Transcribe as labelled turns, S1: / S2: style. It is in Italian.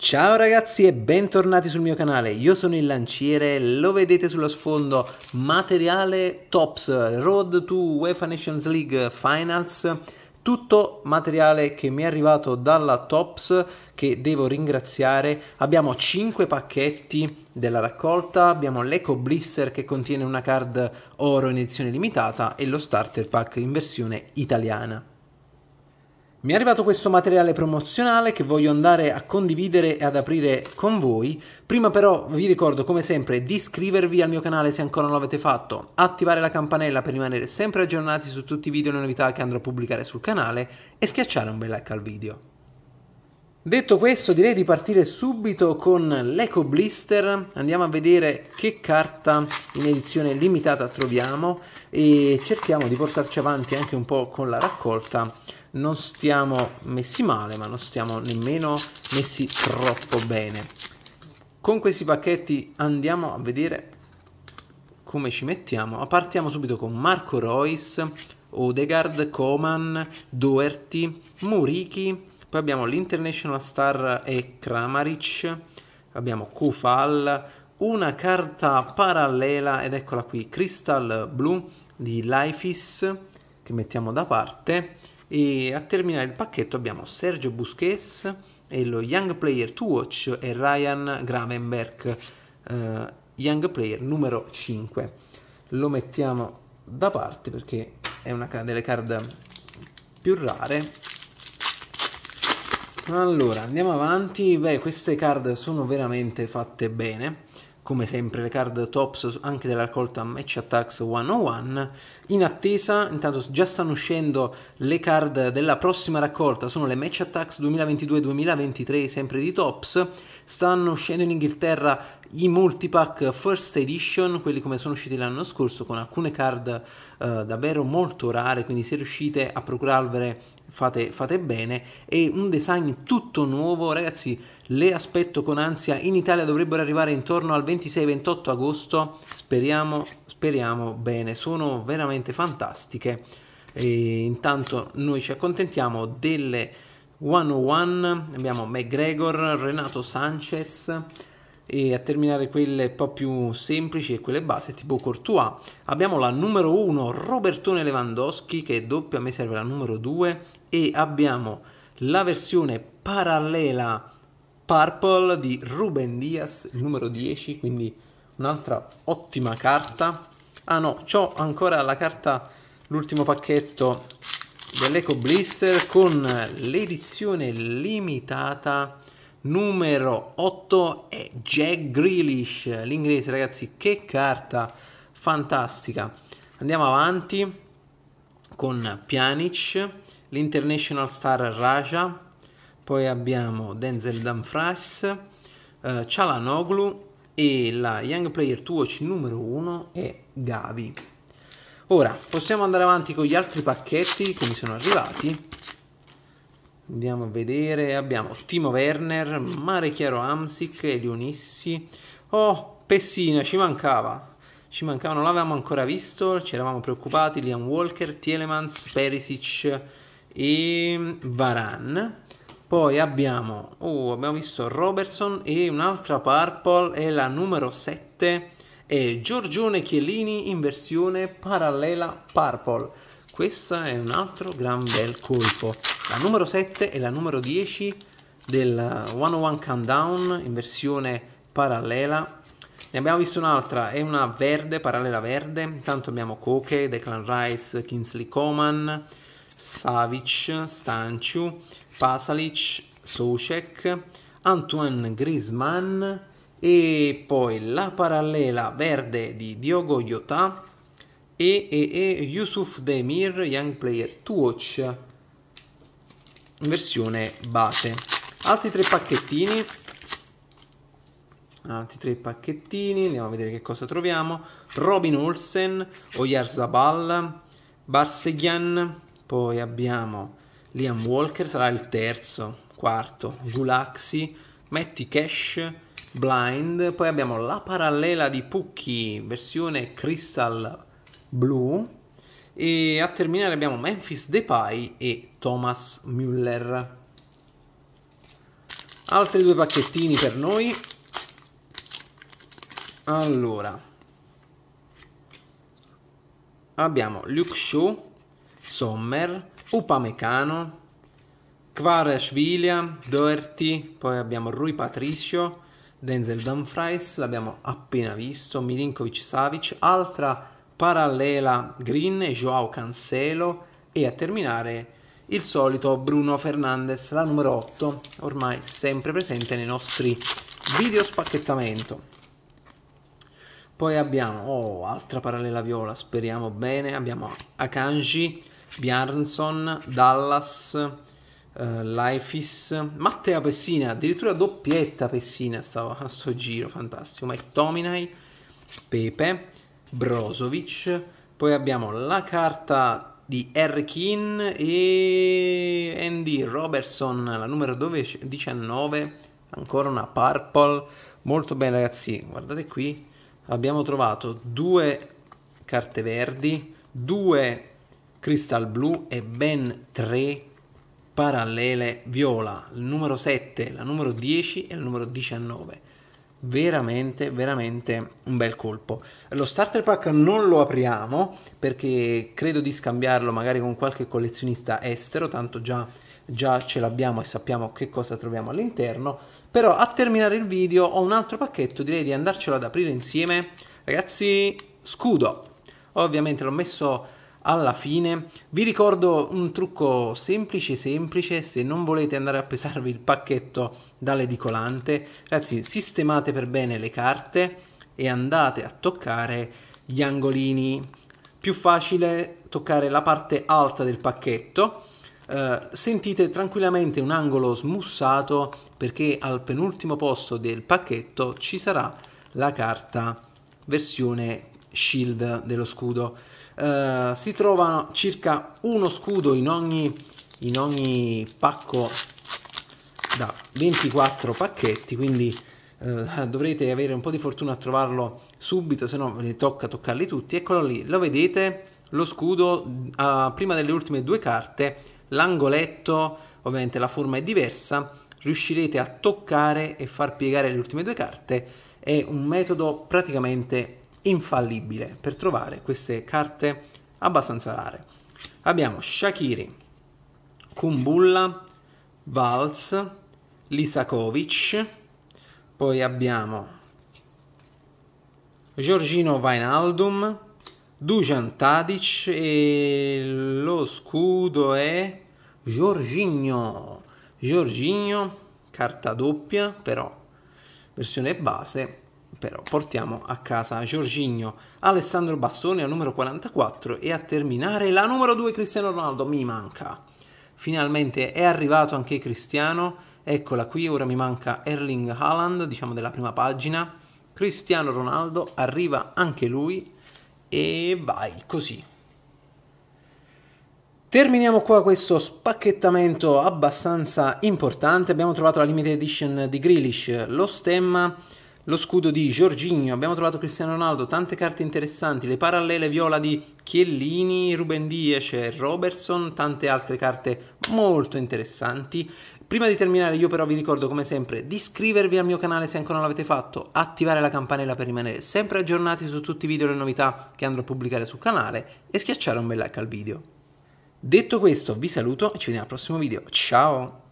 S1: Ciao ragazzi e bentornati sul mio canale, io sono il lanciere, lo vedete sullo sfondo, materiale TOPS, Road to UEFA Nations League Finals, tutto materiale che mi è arrivato dalla TOPS che devo ringraziare, abbiamo 5 pacchetti della raccolta, abbiamo l'Eco Blister che contiene una card oro in edizione limitata e lo starter pack in versione italiana. Mi è arrivato questo materiale promozionale che voglio andare a condividere e ad aprire con voi. Prima però vi ricordo come sempre di iscrivervi al mio canale se ancora non l'avete fatto, attivare la campanella per rimanere sempre aggiornati su tutti i video e le novità che andrò a pubblicare sul canale e schiacciare un bel like al video. Detto questo direi di partire subito con l'Eco Blister, andiamo a vedere che carta in edizione limitata troviamo e cerchiamo di portarci avanti anche un po' con la raccolta non stiamo messi male, ma non stiamo nemmeno messi troppo bene. Con questi pacchetti andiamo a vedere come ci mettiamo. Partiamo subito con Marco Royce, Odegaard, Coman, Doherty, Muriki, poi abbiamo l'International Star e Kramaric, abbiamo Kufal, una carta parallela ed eccola qui, Crystal Blue di Lifeis che mettiamo da parte e a terminare il pacchetto abbiamo Sergio Busquets e lo Young Player to Watch e Ryan Gravenberg, eh, Young Player numero 5. Lo mettiamo da parte perché è una delle card più rare. Allora, andiamo avanti. Beh, queste card sono veramente fatte bene come sempre le card tops anche della raccolta Match Attacks 101 in attesa intanto già stanno uscendo le card della prossima raccolta sono le Match Attacks 2022-2023 sempre di tops stanno uscendo in Inghilterra i multipack first edition, quelli come sono usciti l'anno scorso, con alcune card eh, davvero molto rare, quindi se riuscite a procurarvele fate, fate bene, e un design tutto nuovo, ragazzi le aspetto con ansia, in Italia dovrebbero arrivare intorno al 26-28 agosto, speriamo, speriamo bene, sono veramente fantastiche, e intanto noi ci accontentiamo delle 101, abbiamo McGregor, Renato Sanchez, e a terminare quelle un po' più semplici e quelle base tipo Courtois abbiamo la numero 1 Robertone Lewandowski che è doppia, a me serve la numero 2 e abbiamo la versione parallela Purple di Ruben Diaz numero 10 quindi un'altra ottima carta ah no, ho ancora la carta l'ultimo pacchetto dell'Eco Blister con l'edizione limitata numero 8 è Jack Grealish, l'inglese ragazzi, che carta fantastica. Andiamo avanti con Pjanic, l'International Star Raja, poi abbiamo Denzel Dumfries, eh, Cialanoglu e la Young Player 2 Watch numero 1 è Gavi. Ora possiamo andare avanti con gli altri pacchetti che mi sono arrivati Andiamo a vedere, abbiamo Timo Werner, Mare Chiaro Amsic, Elionissi. Oh, Pessina, ci mancava. Ci mancava, non l'avevamo ancora visto, ci eravamo preoccupati. Liam Walker, Tielemans, Perisic e Varan. Poi abbiamo, oh, abbiamo visto Robertson e un'altra Purple è la numero 7 è Giorgione Chiellini in versione parallela Purple. Questo è un altro gran bel colpo. La numero 7 e la numero 10 del 101 Countdown in versione parallela. Ne abbiamo visto un'altra, è una verde, parallela verde. Intanto abbiamo Koke, Declan Rice, Kingsley Coman, Savic, Stanciu, Pasalic, Socek, Antoine Griezmann e poi la parallela verde di Diogo Jota e, e, e Yusuf Demir Young Player to Watch versione base altri tre pacchettini altri tre pacchettini andiamo a vedere che cosa troviamo Robin Olsen Oyar Zabal Barseghian poi abbiamo Liam Walker sarà il terzo quarto Gulaxi Matty Cash Blind poi abbiamo la parallela di Pucchi versione Crystal blu e a terminare abbiamo Memphis Depay e Thomas Müller. Altri due pacchettini per noi. Allora, abbiamo Luke Shaw, Sommer, Upamecano, Kvarashvilia, Doherty, poi abbiamo Rui Patricio, Denzel Dumfries, l'abbiamo appena visto, Milinkovic Savic, altra parallela Green e Joao Cancelo e a terminare il solito Bruno Fernandes, la numero 8, ormai sempre presente nei nostri video spacchettamento. Poi abbiamo, oh, altra parallela viola, speriamo bene, abbiamo Akanji, Bjarnson, Dallas, eh, Laifis, Matteo Pessina, addirittura doppietta Pessina stava a sto giro, fantastico, ma è Tominai, Pepe, Brozovic, poi abbiamo la carta di Erkin e Andy Robertson, la numero 19, ancora una purple, molto bene ragazzi, guardate qui, abbiamo trovato due carte verdi, due cristal blu e ben tre parallele viola, il numero 7, la numero 10 e il numero 19 veramente veramente un bel colpo lo starter pack non lo apriamo perché credo di scambiarlo magari con qualche collezionista estero tanto già, già ce l'abbiamo e sappiamo che cosa troviamo all'interno però a terminare il video ho un altro pacchetto direi di andarcelo ad aprire insieme ragazzi scudo ovviamente l'ho messo alla fine. Vi ricordo un trucco semplice semplice, se non volete andare a pesarvi il pacchetto dall'edicolante, ragazzi sistemate per bene le carte e andate a toccare gli angolini. Più facile toccare la parte alta del pacchetto, Uh, sentite tranquillamente un angolo smussato perché al penultimo posto del pacchetto ci sarà la carta versione shield dello scudo. Uh, si trova circa uno scudo in ogni, in ogni pacco da 24 pacchetti, quindi uh, dovrete avere un po' di fortuna a trovarlo subito, se no ve ne tocca toccarli tutti. Eccolo lì, lo vedete? Lo scudo uh, prima delle ultime due carte, l'angoletto, ovviamente la forma è diversa, riuscirete a toccare e far piegare le ultime due carte. È un metodo praticamente infallibile per trovare queste carte abbastanza rare. Abbiamo Shakiri, Kumbulla, Valls, Lisakovic, poi abbiamo Giorgino Vainaldum, Dujan Tadic e lo scudo è Giorginio. Giorginio, carta doppia però, versione base, però portiamo a casa Giorginio, Alessandro Bastone al numero 44 e a terminare la numero 2 Cristiano Ronaldo, mi manca. Finalmente è arrivato anche Cristiano, eccola qui, ora mi manca Erling Haaland, diciamo della prima pagina. Cristiano Ronaldo arriva anche lui e vai così. Terminiamo qua questo spacchettamento abbastanza importante, abbiamo trovato la limited edition di Grealish, lo stemma lo scudo di Giorginio, abbiamo trovato Cristiano Ronaldo, tante carte interessanti, le parallele viola di Chiellini, Ruben Diez e Robertson, tante altre carte molto interessanti. Prima di terminare io però vi ricordo come sempre di iscrivervi al mio canale se ancora non l'avete fatto, attivare la campanella per rimanere sempre aggiornati su tutti i video e le novità che andrò a pubblicare sul canale e schiacciare un bel like al video. Detto questo vi saluto e ci vediamo al prossimo video, ciao!